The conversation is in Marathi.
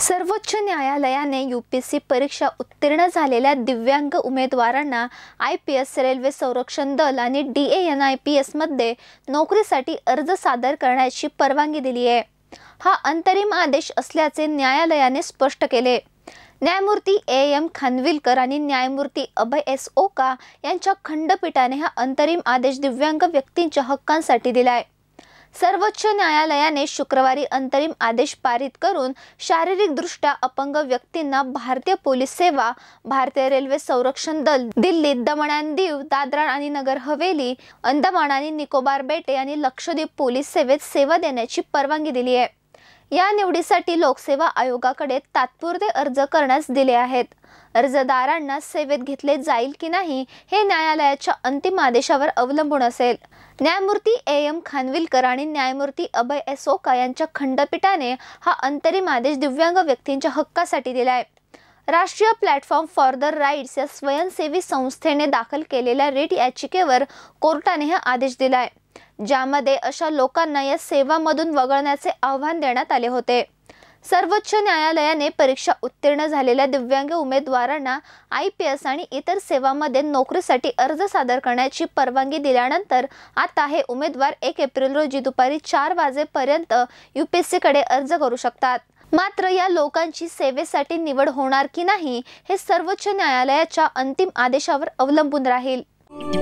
सर्वोच्च न्यायालयाने यू पी सी परीक्षा उत्तीर्ण झालेल्या दिव्यांग उमेदवारांना आय पी एस रेल्वे संरक्षण दल आणि डी एन आय पी एसमध्ये नोकरीसाठी अर्ज सादर करण्याची परवानगी दिली आहे हा अंतरिम आदेश असल्याचे न्यायालयाने स्पष्ट केले न्यायमूर्ती ए एम खानविलकर आणि न्यायमूर्ती अभय एस ओका यांच्या खंडपीठाने हा अंतरिम आदेश दिव्यांग व्यक्तींच्या हक्कांसाठी दिला आहे सर्वोच्च न्यायालयाने शुक्रवारी अंतरिम आदेश पारित करून शारीरिकदृष्ट्या अपंग व्यक्तींना भारतीय पोलीस सेवा भारतीय रेल्वे संरक्षण दल दिल्ली दमण आणि दीव दादरा आणि नगर हवेली अंदमान आणि निकोबार बेटे आणि लक्षद्वीप पोलीस सेवेत सेवा देण्याची परवानगी दिली आहे या निवडीसाठी लोकसेवा आयोगाकडे तात्पुरते अर्ज करण्यास दिले आहेत अर्जदारांना सेवेत घेतले जाईल की नाही हे न्यायालयाच्या अंतिम आदेशावर अवलंबून असेल न्यायमूर्ती ए एम खानविलकर आणि न्यायमूर्ती अभय एसोका यांच्या खंडपीठाने हा अंतरिम आदेश दिव्यांग व्यक्तींच्या हक्कासाठी दिला आहे राष्ट्रीय प्लॅटफॉर्म फॉर द राईट्स या स्वयंसेवी संस्थेने दाखल केलेल्या रिट याचिकेवर कोर्टाने हा आदेश दिला आहे ज्यामध्ये अशा लोकांना या सेवामधून वगळण्याचे आव्हान देण्यात आले होते सर्वोच्च न्यायालयाने परीक्षा उत्तीर्ण झालेल्या दिव्यांग उमेदवारांना आय पी एस आणि इतर सेवांमध्ये नोकरीसाठी अर्ज सादर करण्याची परवानगी दिल्यानंतर आता हे उमेदवार एक एप्रिल रोजी दुपारी चार वाजेपर्यंत यू पी एस सीकडे अर्ज करू शकतात मात्र या लोकांची सेवेसाठी निवड होणार की नाही हे सर्वोच्च न्यायालयाच्या अंतिम आदेशावर अवलंबून राहील